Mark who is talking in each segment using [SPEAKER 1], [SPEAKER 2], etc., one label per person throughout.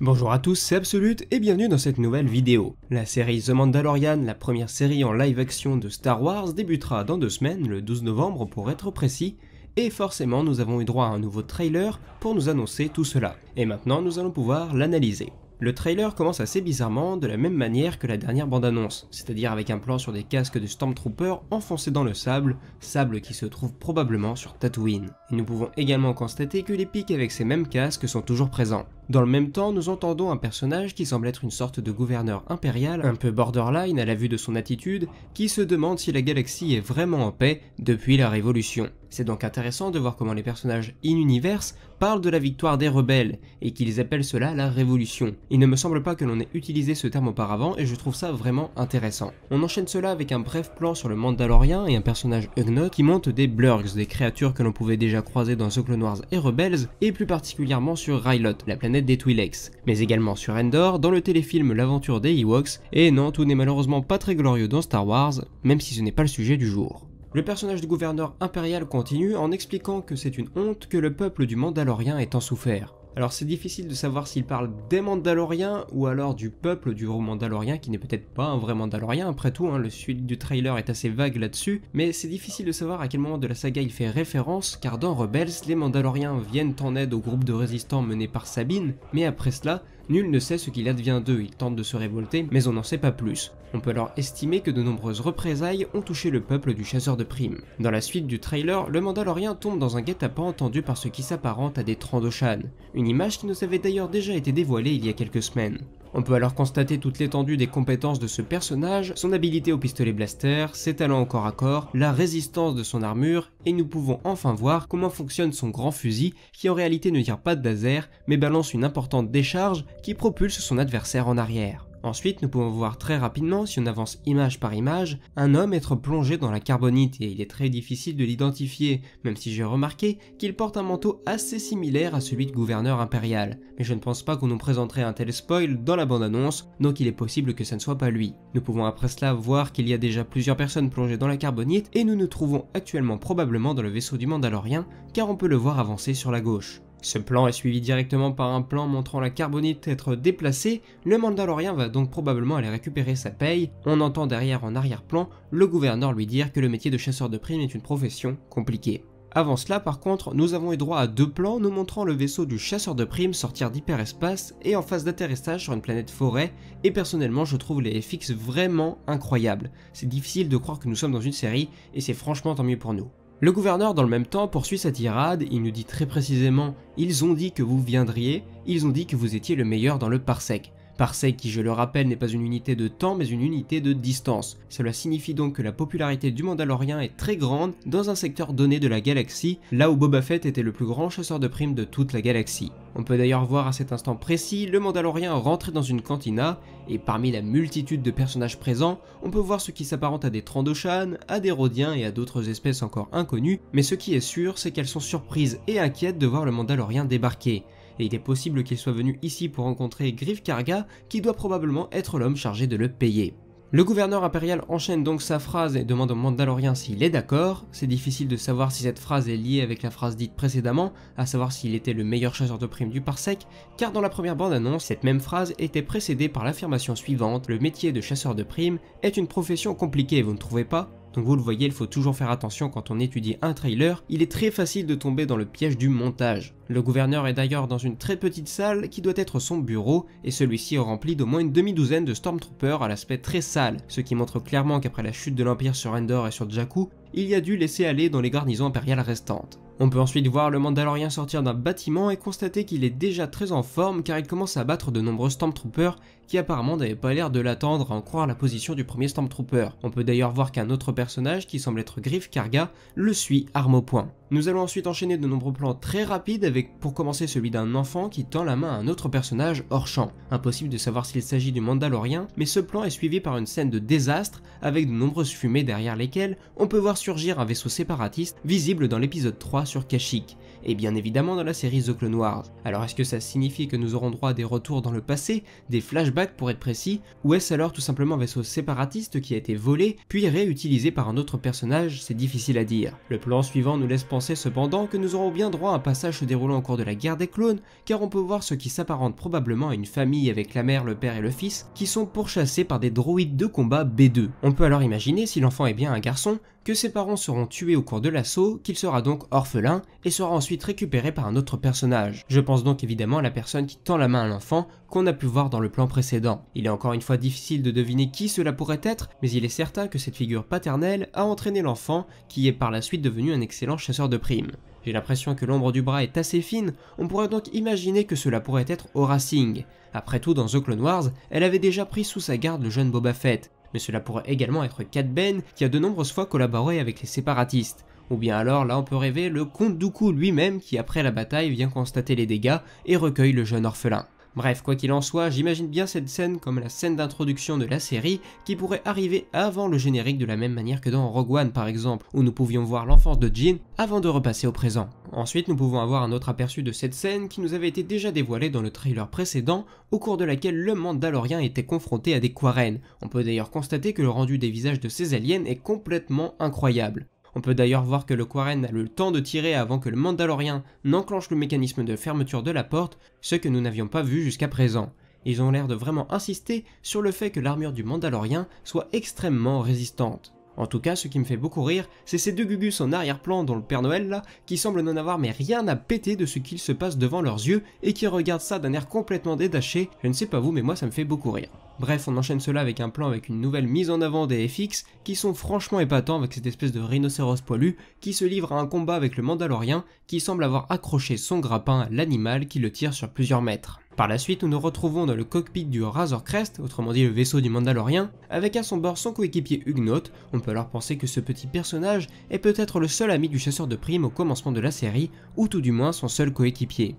[SPEAKER 1] Bonjour à tous, c'est Absolute et bienvenue dans cette nouvelle vidéo. La série The Mandalorian, la première série en live action de Star Wars, débutera dans deux semaines, le 12 novembre pour être précis, et forcément nous avons eu droit à un nouveau trailer pour nous annoncer tout cela. Et maintenant nous allons pouvoir l'analyser. Le trailer commence assez bizarrement, de la même manière que la dernière bande-annonce, c'est-à-dire avec un plan sur des casques de Stormtroopers enfoncés dans le sable, sable qui se trouve probablement sur Tatooine. Et nous pouvons également constater que les pics avec ces mêmes casques sont toujours présents. Dans le même temps, nous entendons un personnage qui semble être une sorte de gouverneur impérial, un peu borderline à la vue de son attitude, qui se demande si la galaxie est vraiment en paix depuis la Révolution. C'est donc intéressant de voir comment les personnages in-universe parlent de la victoire des rebelles, et qu'ils appellent cela la révolution. Il ne me semble pas que l'on ait utilisé ce terme auparavant, et je trouve ça vraiment intéressant. On enchaîne cela avec un bref plan sur le Mandalorien et un personnage Ugnot qui monte des Blurgs, des créatures que l'on pouvait déjà croiser dans The Wars et Rebels, et plus particulièrement sur Rylot, la planète des Twi'leks, mais également sur Endor dans le téléfilm L'aventure des Ewoks, et non, tout n'est malheureusement pas très glorieux dans Star Wars, même si ce n'est pas le sujet du jour. Le personnage du gouverneur impérial continue en expliquant que c'est une honte que le peuple du Mandalorien ait en souffert. Alors c'est difficile de savoir s'il parle des Mandaloriens ou alors du peuple du gros Mandalorien qui n'est peut-être pas un vrai Mandalorien après tout, hein, le suite du trailer est assez vague là-dessus, mais c'est difficile de savoir à quel moment de la saga il fait référence car dans Rebels, les Mandaloriens viennent en aide au groupe de résistants mené par Sabine, mais après cela, Nul ne sait ce qu'il advient d'eux, ils tentent de se révolter, mais on n'en sait pas plus. On peut alors estimer que de nombreuses représailles ont touché le peuple du chasseur de primes. Dans la suite du trailer, le Mandalorien tombe dans un guet-apens entendu par ce qui s'apparente à des Trandoshan, une image qui nous avait d'ailleurs déjà été dévoilée il y a quelques semaines. On peut alors constater toute l'étendue des compétences de ce personnage, son habilité au pistolet blaster, ses talents au corps à corps, la résistance de son armure, et nous pouvons enfin voir comment fonctionne son grand fusil qui en réalité ne tire pas de laser mais balance une importante décharge qui propulse son adversaire en arrière. Ensuite, nous pouvons voir très rapidement, si on avance image par image, un homme être plongé dans la carbonite et il est très difficile de l'identifier, même si j'ai remarqué qu'il porte un manteau assez similaire à celui de gouverneur impérial. Mais je ne pense pas qu'on nous présenterait un tel spoil dans la bande-annonce, donc il est possible que ça ne soit pas lui. Nous pouvons après cela voir qu'il y a déjà plusieurs personnes plongées dans la carbonite et nous nous trouvons actuellement probablement dans le vaisseau du Mandalorien, car on peut le voir avancer sur la gauche. Ce plan est suivi directement par un plan montrant la carbonite être déplacée, le Mandalorien va donc probablement aller récupérer sa paye, on entend derrière en arrière-plan le gouverneur lui dire que le métier de chasseur de primes est une profession compliquée. Avant cela, par contre, nous avons eu droit à deux plans nous montrant le vaisseau du chasseur de primes sortir d'hyperespace et en phase d'atterrissage sur une planète forêt, et personnellement je trouve les FX vraiment incroyables. C'est difficile de croire que nous sommes dans une série, et c'est franchement tant mieux pour nous. Le gouverneur, dans le même temps, poursuit sa tirade, il nous dit très précisément Ils ont dit que vous viendriez, ils ont dit que vous étiez le meilleur dans le parsec. Parsec qui je le rappelle n'est pas une unité de temps mais une unité de distance. Cela signifie donc que la popularité du Mandalorien est très grande dans un secteur donné de la galaxie, là où Boba Fett était le plus grand chasseur de primes de toute la galaxie. On peut d'ailleurs voir à cet instant précis le Mandalorien rentrer dans une cantina, et parmi la multitude de personnages présents, on peut voir ce qui s'apparente à des Trandoshans, à des Rhodiens et à d'autres espèces encore inconnues, mais ce qui est sûr, c'est qu'elles sont surprises et inquiètes de voir le Mandalorien débarquer et il est possible qu'il soit venu ici pour rencontrer Griff Karga, qui doit probablement être l'homme chargé de le payer. Le gouverneur impérial enchaîne donc sa phrase et demande au Mandalorien s'il est d'accord. C'est difficile de savoir si cette phrase est liée avec la phrase dite précédemment, à savoir s'il était le meilleur chasseur de primes du parsec, car dans la première bande-annonce, cette même phrase était précédée par l'affirmation suivante Le métier de chasseur de primes est une profession compliquée, vous ne trouvez pas donc vous le voyez, il faut toujours faire attention quand on étudie un trailer, il est très facile de tomber dans le piège du montage. Le gouverneur est d'ailleurs dans une très petite salle qui doit être son bureau, et celui-ci est rempli d'au moins une demi-douzaine de Stormtroopers à l'aspect très sale, ce qui montre clairement qu'après la chute de l'Empire sur Endor et sur Jakku, il y a dû laisser aller dans les garnisons impériales restantes. On peut ensuite voir le Mandalorien sortir d'un bâtiment et constater qu'il est déjà très en forme car il commence à battre de nombreux Stormtroopers qui apparemment n'avait pas l'air de l'attendre à en croire la position du premier Stormtrooper. On peut d'ailleurs voir qu'un autre personnage, qui semble être Griff Karga, le suit arme au point. Nous allons ensuite enchaîner de nombreux plans très rapides avec pour commencer celui d'un enfant qui tend la main à un autre personnage hors champ. Impossible de savoir s'il s'agit du Mandalorien, mais ce plan est suivi par une scène de désastre avec de nombreuses fumées derrière lesquelles on peut voir surgir un vaisseau séparatiste visible dans l'épisode 3 sur Kashyyyk, et bien évidemment dans la série The Clone Wars. Alors est-ce que ça signifie que nous aurons droit à des retours dans le passé, des flashbacks pour être précis, ou est-ce alors tout simplement un vaisseau séparatiste qui a été volé puis réutilisé par un autre personnage C'est difficile à dire. Le plan suivant nous laisse penser cependant que nous aurons bien droit à un passage se déroulant au cours de la guerre des clones, car on peut voir ce qui s'apparente probablement à une famille avec la mère, le père et le fils qui sont pourchassés par des droïdes de combat B2. On peut alors imaginer, si l'enfant est bien un garçon, que ses parents seront tués au cours de l'assaut, qu'il sera donc orphelin et sera ensuite récupéré par un autre personnage. Je pense donc évidemment à la personne qui tend la main à l'enfant qu'on a pu voir dans le plan précédent. Il est encore une fois difficile de deviner qui cela pourrait être, mais il est certain que cette figure paternelle a entraîné l'enfant qui est par la suite devenu un excellent chasseur de primes. J'ai l'impression que l'ombre du bras est assez fine, on pourrait donc imaginer que cela pourrait être Aura Singh. Après tout, dans The Clone Wars, elle avait déjà pris sous sa garde le jeune Boba Fett mais cela pourrait également être Cat Ben qui a de nombreuses fois collaboré avec les séparatistes. Ou bien alors, là on peut rêver, le comte Dooku lui-même qui après la bataille vient constater les dégâts et recueille le jeune orphelin. Bref, quoi qu'il en soit, j'imagine bien cette scène comme la scène d'introduction de la série qui pourrait arriver avant le générique de la même manière que dans Rogue One par exemple, où nous pouvions voir l'enfance de Jin avant de repasser au présent. Ensuite, nous pouvons avoir un autre aperçu de cette scène qui nous avait été déjà dévoilée dans le trailer précédent, au cours de laquelle le Mandalorien était confronté à des Quarren. On peut d'ailleurs constater que le rendu des visages de ces aliens est complètement incroyable. On peut d'ailleurs voir que le Quarren a le temps de tirer avant que le Mandalorien n'enclenche le mécanisme de fermeture de la porte, ce que nous n'avions pas vu jusqu'à présent. Ils ont l'air de vraiment insister sur le fait que l'armure du Mandalorien soit extrêmement résistante. En tout cas, ce qui me fait beaucoup rire, c'est ces deux gugus en arrière-plan dont le Père Noël là, qui semblent n'en avoir mais rien à péter de ce qu'il se passe devant leurs yeux et qui regardent ça d'un air complètement détaché, je ne sais pas vous mais moi ça me fait beaucoup rire. Bref, on enchaîne cela avec un plan avec une nouvelle mise en avant des FX qui sont franchement épatants avec cette espèce de rhinocéros poilu qui se livre à un combat avec le Mandalorien qui semble avoir accroché son grappin à l'animal qui le tire sur plusieurs mètres. Par la suite, nous nous retrouvons dans le cockpit du Razor Crest, autrement dit le vaisseau du Mandalorien, avec à son bord son coéquipier Hugnot, On peut alors penser que ce petit personnage est peut-être le seul ami du chasseur de primes au commencement de la série, ou tout du moins son seul coéquipier.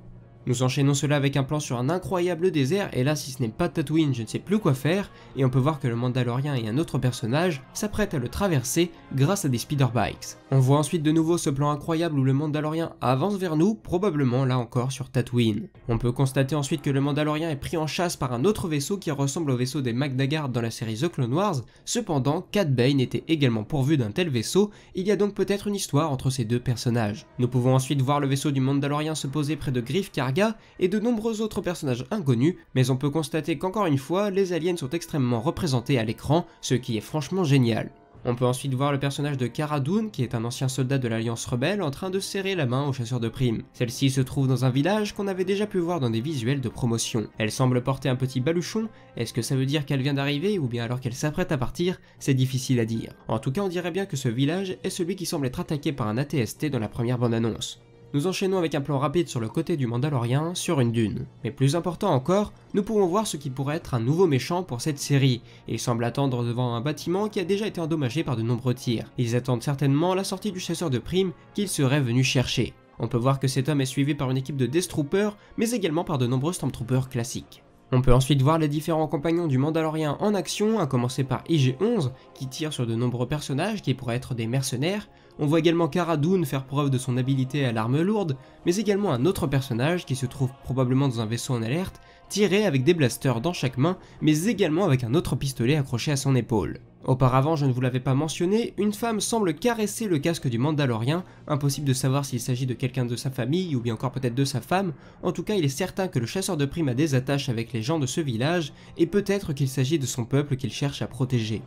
[SPEAKER 1] Nous enchaînons cela avec un plan sur un incroyable désert, et là si ce n'est pas Tatooine je ne sais plus quoi faire, et on peut voir que le Mandalorien et un autre personnage s'apprêtent à le traverser grâce à des speeder bikes. On voit ensuite de nouveau ce plan incroyable où le Mandalorien avance vers nous, probablement là encore sur Tatooine. On peut constater ensuite que le Mandalorien est pris en chasse par un autre vaisseau qui ressemble au vaisseau des Magdagard dans la série The Clone Wars, cependant Cat Bane était également pourvu d'un tel vaisseau, il y a donc peut-être une histoire entre ces deux personnages. Nous pouvons ensuite voir le vaisseau du Mandalorien se poser près de Griff car et de nombreux autres personnages inconnus, mais on peut constater qu'encore une fois, les aliens sont extrêmement représentés à l'écran, ce qui est franchement génial. On peut ensuite voir le personnage de Cara qui est un ancien soldat de l'Alliance Rebelle, en train de serrer la main au chasseur de primes. Celle-ci se trouve dans un village qu'on avait déjà pu voir dans des visuels de promotion. Elle semble porter un petit baluchon, est-ce que ça veut dire qu'elle vient d'arriver ou bien alors qu'elle s'apprête à partir C'est difficile à dire. En tout cas, on dirait bien que ce village est celui qui semble être attaqué par un ATST dans la première bande-annonce. Nous enchaînons avec un plan rapide sur le côté du Mandalorien, sur une dune. Mais plus important encore, nous pouvons voir ce qui pourrait être un nouveau méchant pour cette série, et semble attendre devant un bâtiment qui a déjà été endommagé par de nombreux tirs. Ils attendent certainement la sortie du chasseur de primes qu'ils seraient venu chercher. On peut voir que cet homme est suivi par une équipe de Death Troopers, mais également par de nombreux Stormtroopers classiques. On peut ensuite voir les différents compagnons du Mandalorien en action, à commencer par IG-11, qui tire sur de nombreux personnages qui pourraient être des mercenaires, on voit également Cara faire preuve de son habileté à l'arme lourde, mais également un autre personnage qui se trouve probablement dans un vaisseau en alerte, tiré avec des blasters dans chaque main, mais également avec un autre pistolet accroché à son épaule. Auparavant, je ne vous l'avais pas mentionné, une femme semble caresser le casque du Mandalorien, impossible de savoir s'il s'agit de quelqu'un de sa famille ou bien encore peut-être de sa femme, en tout cas il est certain que le chasseur de primes a des attaches avec les gens de ce village, et peut-être qu'il s'agit de son peuple qu'il cherche à protéger.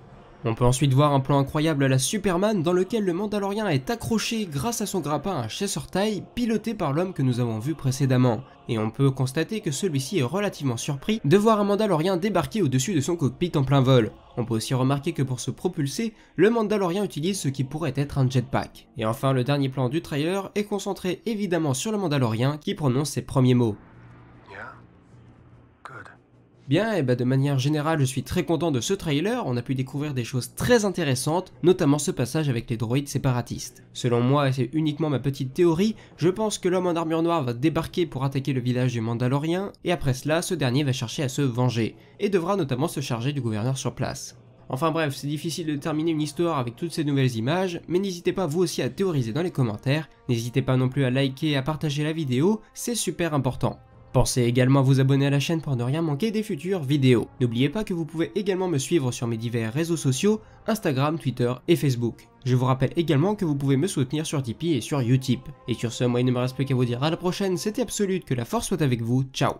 [SPEAKER 1] On peut ensuite voir un plan incroyable à la Superman dans lequel le Mandalorien est accroché grâce à son grappin à chasseur-taille piloté par l'homme que nous avons vu précédemment. Et on peut constater que celui-ci est relativement surpris de voir un Mandalorien débarquer au-dessus de son cockpit en plein vol. On peut aussi remarquer que pour se propulser, le Mandalorien utilise ce qui pourrait être un jetpack. Et enfin, le dernier plan du trailer est concentré évidemment sur le Mandalorien qui prononce ses premiers mots. Bien, et eh bah ben, de manière générale, je suis très content de ce trailer, on a pu découvrir des choses très intéressantes, notamment ce passage avec les droïdes séparatistes. Selon moi, et c'est uniquement ma petite théorie, je pense que l'homme en armure noire va débarquer pour attaquer le village du Mandalorien, et après cela, ce dernier va chercher à se venger, et devra notamment se charger du gouverneur sur place. Enfin bref, c'est difficile de terminer une histoire avec toutes ces nouvelles images, mais n'hésitez pas vous aussi à théoriser dans les commentaires, n'hésitez pas non plus à liker et à partager la vidéo, c'est super important. Pensez également à vous abonner à la chaîne pour ne rien manquer des futures vidéos. N'oubliez pas que vous pouvez également me suivre sur mes divers réseaux sociaux, Instagram, Twitter et Facebook. Je vous rappelle également que vous pouvez me soutenir sur Tipeee et sur Utip. Et sur ce, moi il ne me reste plus qu'à vous dire à la prochaine, c'était Absolute, que la force soit avec vous, ciao